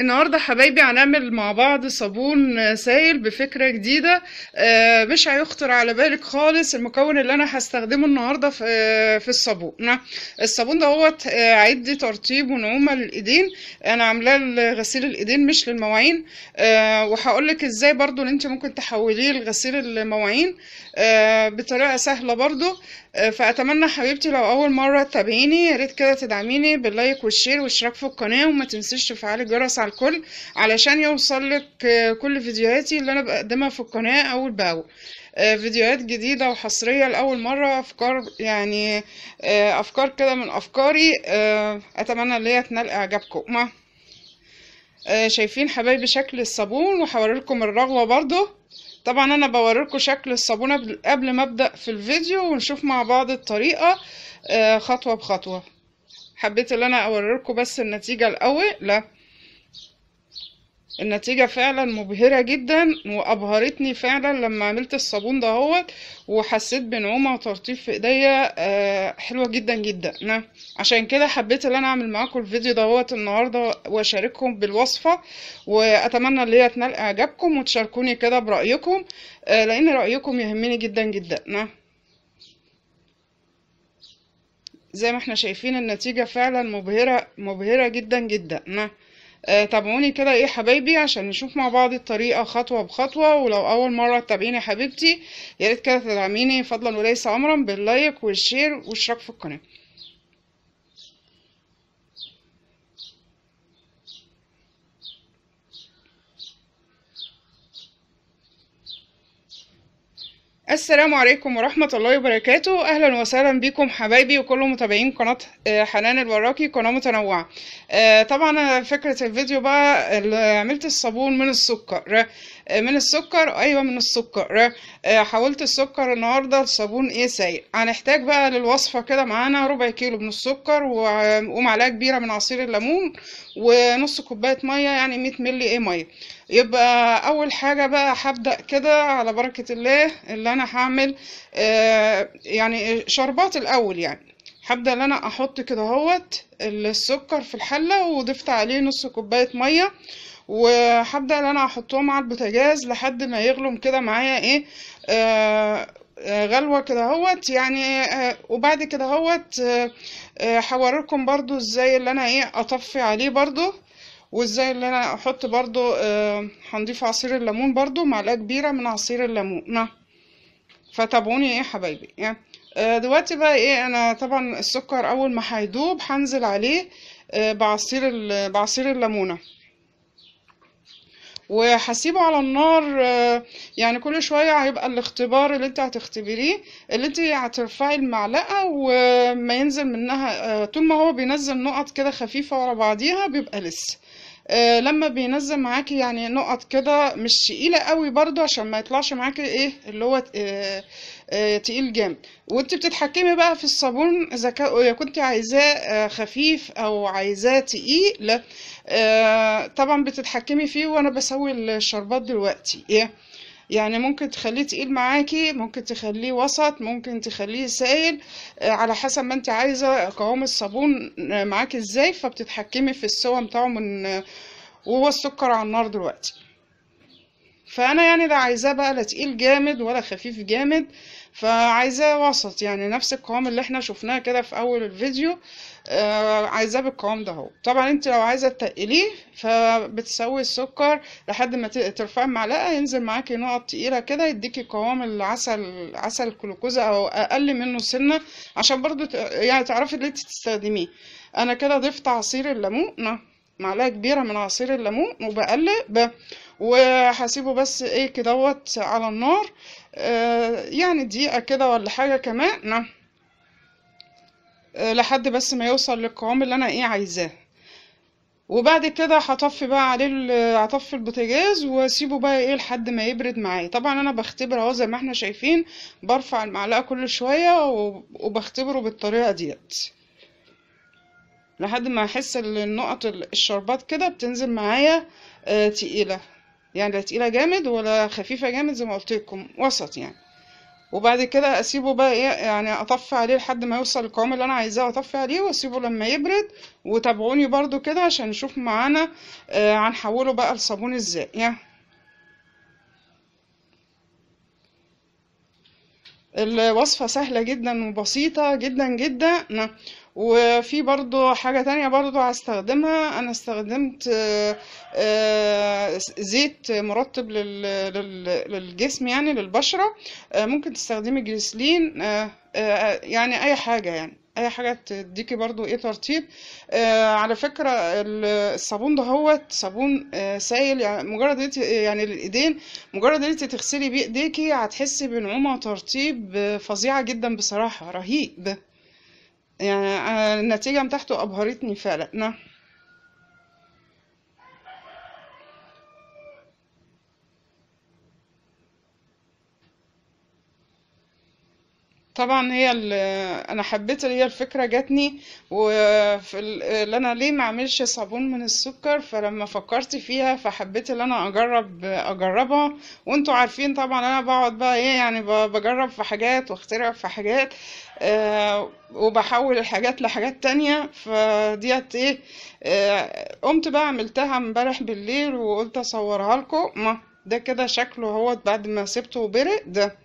النهارده حبايبي هنعمل مع بعض صابون سائل بفكره جديده آه، مش هيخطر على بالك خالص المكون اللي انا هستخدمه النهارده في آه، الصابون الصابون ده هو عدي ترطيب ونعومه للايدين انا عاملاه لغسيل الايدين مش للمواعين آه، وهقول ازاي برضو ان انت ممكن تحوليه لغسيل المواعين بطريقه سهله برضو فاتمنى حبيبتي لو اول مره تتابعيني ريت كده تدعميني باللايك والشير واشتراك في القناه وما تنسيش تفعلي الجرس على الكل علشان يوصل لك آه، كل فيديوهاتي اللي انا بقدمها في القناه اول باول آه، فيديوهات جديده وحصريه لاول مره افكار يعني آه، افكار كده من افكاري اتمنى ان هي تنال اعجابكم شايفين حبايبي شكل الصابون وهوريلكم الرغوه برضو طبعا انا بوريلكم شكل الصابونه قبل ما ابدا في الفيديو ونشوف مع بعض الطريقه خطوه بخطوه حبيت ان انا اوريلكم بس النتيجه الاول لا النتيجة فعلا مبهرة جدا وأبهرتني فعلا لما عملت الصابون ده دهوت وحسيت بنعومة وترطيب في ايديا آه، حلوة جدا جدا عشان كده حبيت ان انا اعمل معاكم الفيديو دهوت النهاردة واشارككم بالوصفة واتمنى ان هي تنال اعجابكم وتشاركوني كده برأيكم آه، لان رأيكم يهمني جدا جدا زي ما احنا شايفين النتيجة فعلا مبهرة مبهرة جدا جدا آه، تابعوني كده ايه حبايبي عشان نشوف مع بعض الطريقة خطوة بخطوة ولو أول مرة تتابعيني يا حبيبتي ياريت كده تدعميني فضلا وليس أمرا باللايك والشير واشتراك في القناة السلام عليكم ورحمة الله وبركاته أهلا وسهلا بكم حبايبي وكل متابعين قناة آه، حنان الوراكي قناة متنوعة آه، طبعا فكرة الفيديو بقى اللي عملت الصابون من السكر آه، من السكر ايوه من السكر آه، حولت السكر النهارده لصابون ايه سايل هنحتاج بقى للوصفه كده معانا ربع كيلو من السكر ومعلقه كبيره من عصير الليمون ونص كوبايه ميه يعني 100 مللي ايه ميه يبقى اول حاجه بقى هبدا كده على بركه الله اللي انا هعمل آه، يعني شربات الاول يعني هبدا ان انا احط كده اهوت السكر في الحله وضفت عليه نص كوبايه ميه وهبدا ان انا احطهم على البوتاجاز لحد ما يغلوا كده معايا ايه آه, آه، غلوه كده اهوت يعني آه وبعد كده اهوت آه، آه، هوريكم آه برضو ازاي اللي انا ايه اطفي عليه برضو وازاي اللي انا احط برضو هنضيف آه عصير الليمون برضو معلقه كبيره من عصير الليمون فتابعوني ايه يا حبايبي يعني دلوقتي بقى ايه انا طبعا السكر اول ما هيدوب هنزل عليه بعصير بعصير الليمونه وهسيبه على النار آه، يعني كل شوية هيبقى الاختبار اللي انت هتختبريه اللي انت هترفعي المعلقة وما ينزل منها آه، طول ما هو بينزل نقط كده خفيفة ورا بعضيها بيبقى لسه آه، لما بينزل معاكي يعني نقط كده مش تقيله قوي برضو عشان ما يطلعش معاكي ايه اللي هو آه، آه، تقيل جامد وانت بتتحكمي بقى في الصابون اذا كنت عايزاه خفيف او عايزاه تقيل طبعا بتتحكمي فيه وانا بسوي الشربات دلوقتي ايه يعني ممكن تخليه تقيل معاكي ممكن تخليه وسط ممكن تخليه سائل آه، على حسب ما انت عايزه قوام الصابون آه، معاكي ازاي فبتتحكمي في السوا بتاعه من آه، وهو السكر على النار دلوقتي فانا يعني لا عايزاه بقى لا تقيل جامد ولا خفيف جامد فعايزاه وسط يعني نفس القوام اللي احنا شفناه كده في اول الفيديو آه عايزاه بالقوام ده اهو طبعا انت لو عايزه تقليه فبتسوي السكر لحد ما ترفعي المعلقه ينزل معاكي نقط تقيله كده يديكي قوام العسل عسل الكلوكوزا او اقل منه سنه عشان برضو يعني تعرفي اللي انت تستخدميه انا كده ضفت عصير الليمون معلقه كبيره من عصير الليمون وبقلب وهسيبه بس ايه كدهوت على النار آه يعني دقيقه كده ولا حاجه كمان آه لحد بس ما يوصل للقوام اللي انا ايه عايزاه وبعد كده هطفي بقى عليه هطفي البوتاجاز واسيبه بقى ايه لحد ما يبرد معايا طبعا انا بختبر اهو زي ما احنا شايفين برفع المعلقه كل شويه وبختبره بالطريقه ديت لحد ما احس ان نقط الشربات كده بتنزل معايا آه، تقيله يعني لا تقيله جامد ولا خفيفه جامد زي ما قلت لكم وسط يعني وبعد كده اسيبه بقى ايه يعني اطفي عليه لحد ما يوصل القوام اللي انا عايزاه اطفي عليه واسيبه لما يبرد وتابعوني برضو كده عشان نشوف معانا آه، هنحوله بقى لصابون ازاي يعني الوصفة سهلة جدا وبسيطة جدا جدا نعم. وفي برضو حاجة تانية برضو هستخدمها انا استخدمت آه، آه، زيت مرطب للجسم يعني للبشرة آه، ممكن تستخدمي جليسلين يعني اي حاجة يعني اي حاجه تديكي برضو ايه ترطيب آه على فكره الصابون ده هو صابون آه سائل يعني مجرد انت يعني الايدين مجرد انت تغسلي بيه ايديكي هتحسي بنعومه وترطيب فظيعه جدا بصراحه رهيب يعني آه، النتيجة بتاعته أبهرتني فعلا نعم. طبعا هي انا حبيت هي الفكره جاتني وفي اللي انا ليه ما اعملش صابون من السكر فلما فكرت فيها فحبيت ان انا اجرب اجربها وانتوا عارفين طبعا انا بقعد بقى ايه يعني بجرب في حاجات واخترع في حاجات أه وبحول الحاجات لحاجات تانية فديت ايه أه قمت بقى عملتها امبارح بالليل وقلت اصورها لكم ده كده شكله اهوت بعد ما سبته وبرق ده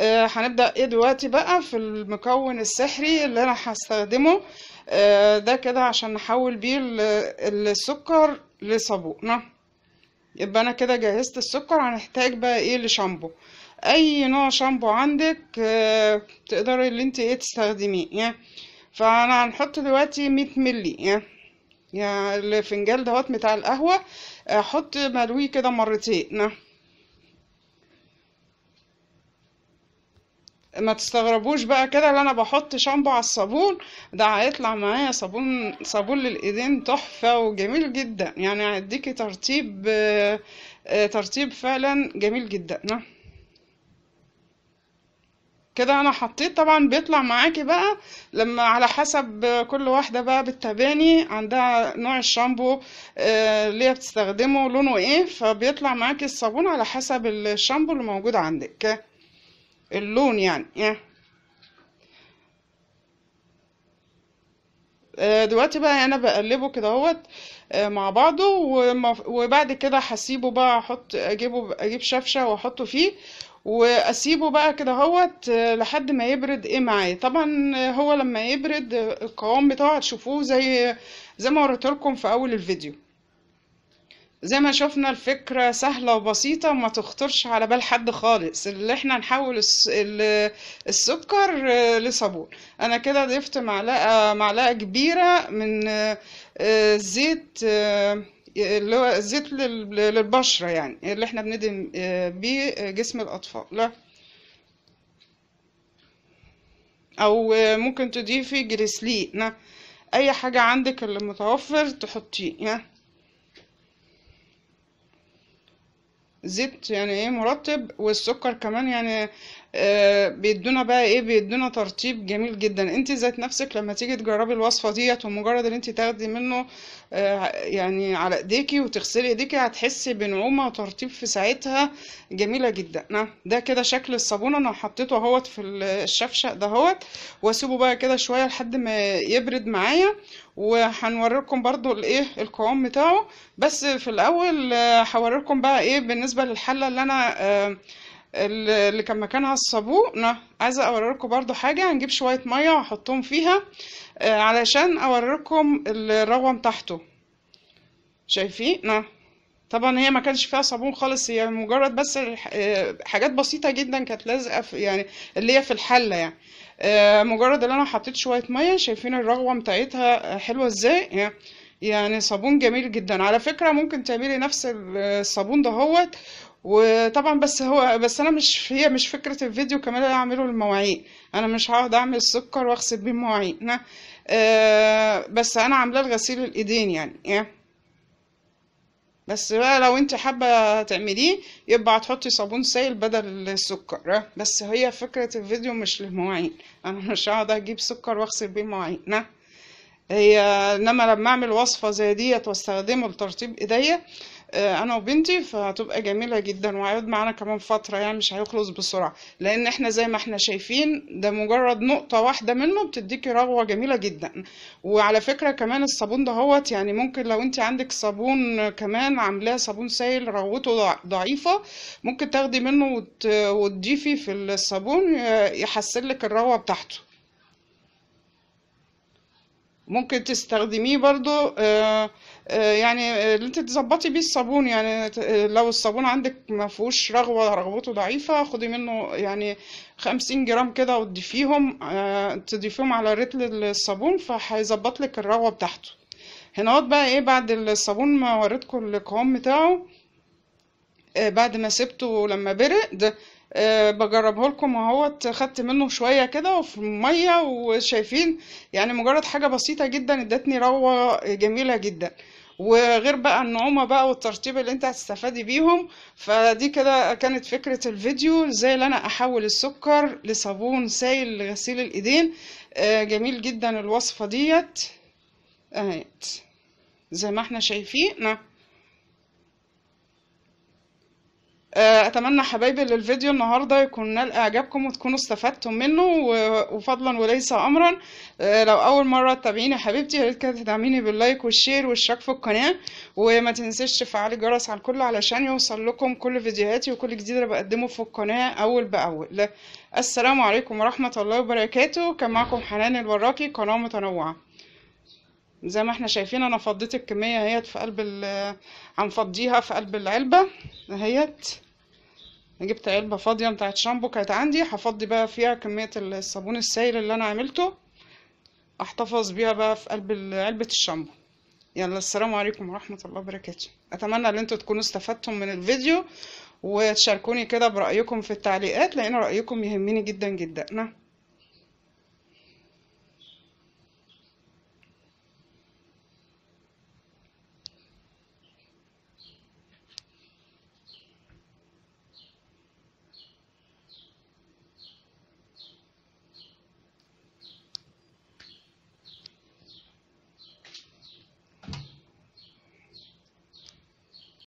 آه، هنبدأ ايه دلوقتي بقى في المكون السحري اللي انا هستخدمه آه، ده كده عشان نحول بيه السكر لصابونة يبقى انا كده جهزت السكر هنحتاج بقى ايه لشامبو اي نوع شامبو عندك آه، تقدري اللي انت ايه تستخدميه فانا هنحط دلوقتي مية ملي يعني الفنجان دهوت بتاع القهوة احط ملويه كده مرتين ما تستغربوش بقى كده اللي انا بحط شامبو على الصابون ده هيطلع معايا صابون صابون للايدين تحفه وجميل جدا يعني هيديكي ترتيب آه، ترتيب فعلا جميل جدا نعم. كده انا حطيت طبعا بيطلع معاكي بقى لما على حسب كل واحده بقى بالتباني عندها نوع الشامبو آه، اللي هي بتستخدمه لونه ايه فبيطلع معاكي الصابون على حسب الشامبو اللي موجود عندك اللون يعني آه، دلوقتي بقى يعني انا بقلبه كده اهوت آه، مع بعضه وبعد كده هسيبه بقى احط اجيبه اجيب شفشه واحطه فيه واسيبه بقى كده اهوت آه، لحد ما يبرد ايه معايا طبعا هو لما يبرد القوام بتاعه هتشوفوه زي زي ما وريتلكم في اول الفيديو زي ما شفنا الفكرة سهلة وبسيطة وما تخطرش على بال حد خالص اللي احنا نحول السكر آه، لصابون انا كده ضفت معلقة معلقة كبيرة من آه، زيت آه، اللي هو زيت للبشرة يعني اللي احنا بندم بيه جسم الاطفال لا. او ممكن تضيفي جريسلين اي حاجة عندك اللي متوفر تحطيه زيت يعني ايه مرطب والسكر كمان يعني آه، بيدونا بقى ايه بيدونا ترطيب جميل جدا انت ذات نفسك لما تيجي تجربي الوصفه ديت ومجرد ان انت تاخدي منه آه، يعني على ايديكي وتغسلي ايديكي هتحسي بنعومه وترطيب في ساعتها جميله جدا نعم، ده كده شكل الصابونه انا حطيته اهوت في الشفشق دهوت واسيبه بقى كده شويه لحد ما يبرد معايا وهنوريكم برضو الايه القوام بتاعه بس في الاول آه، هوريكم بقى ايه بالنسبه للحله اللي انا آه اللي كان مكانها الصابون عايزه اوريكم برضو حاجه هنجيب شويه ميه وحطهم فيها آه، علشان اوريكم الرغوه بتاعته شايفين طبعا هي ما كانش فيها صابون خالص هي مجرد بس آه، حاجات بسيطه جدا كانت لازقه يعني اللي هي في الحله يعني آه، مجرد ان انا حطيت شويه ميه شايفين الرغوه بتاعتها حلوه ازاي يعني صابون جميل جدا على فكره ممكن تعملي نفس الصابون دهوت وطبعا بس هو بس انا مش هي مش فكره الفيديو كمان اللي اعمله المواعين انا مش هقعد اعمل سكر واغسل بيه مواعين أه بس انا عامله لغسيل الايدين يعني إيه. بس بقى لو انت حابه تعمليه يبقى هتحطي صابون سائل بدل السكر آه. بس هي فكره الفيديو مش للمواعين انا مش هقعد اجيب سكر واغسل بيه مواعين آه. هي انما لما اعمل وصفه زي ديت واستخدمه لترطيب ايديا آه، انا وبنتي فهتبقى جميله جدا وهيقعد معانا كمان فتره يعني مش هيخلص بسرعه لان احنا زي ما احنا شايفين ده مجرد نقطه واحده منه بتديكي رغوه جميله جدا وعلى فكره كمان الصابون هوت يعني ممكن لو انت عندك صابون كمان عاملاه صابون سائل رغوته ضعيفه ممكن تاخدي منه وتضيفي في الصابون آه، يحسن لك الرغوه بتاعته ممكن تستخدميه برضو آه، آه، يعني آه، اللي انت تظبطي بيه الصابون يعني لو الصابون عندك ما فيهوش رغوه رغبته ضعيفه خدي منه يعني خمسين جرام كده وتضيفيهم تضيفيهم على رتل الصابون فهيظبط لك الرغوه بتاعته هنا بقى ايه بعد الصابون ما وريتكم القوام بتاعه بعد ما سبته لما برد آه، بجربه لكم اهوت خدت منه شويه كده وفي الميه وشايفين يعني مجرد حاجه بسيطه جدا ادتني روه جميله جدا وغير بقى النعومه بقى والترطيب اللي انت هتستفادي بيهم فدي كده كانت فكره الفيديو ازاي ان انا احول السكر لصابون سائل لغسيل الايدين آه، جميل جدا الوصفه ديت اهي زي ما احنا شايفين نعم. آه، اتمنى حبايبي ان الفيديو النهارده يكون نال اعجابكم وتكونوا استفدتم منه وفضلا وليس امرا آه، لو اول مره تتابعيني يا حبيبتي يا ريت كده تدعميني باللايك والشير والاشتراك في القناه وما تنسيش تفعلي الجرس على الكل علشان يوصل لكم كل فيديوهاتي وكل جديد اللي بقدمه في القناه اول باول السلام عليكم ورحمه الله وبركاته كان معكم حنان الوراقي قناه متنوعه زي ما احنا شايفين انا فضيت الكميه اهيت في قلب ال هنفضيها في قلب العلبه اهيت انا جبت علبه فاضيه بتاعت شامبو كانت عندي هفضي بقى فيها كميه الصابون السائل اللي انا عملته احتفظ بيها بقى في قلب علبه الشامبو يلا السلام عليكم ورحمه الله وبركاته اتمنى ان انتوا تكونوا استفدتم من الفيديو وتشاركوني كده برايكم في التعليقات لان رايكم يهمني جدا جدا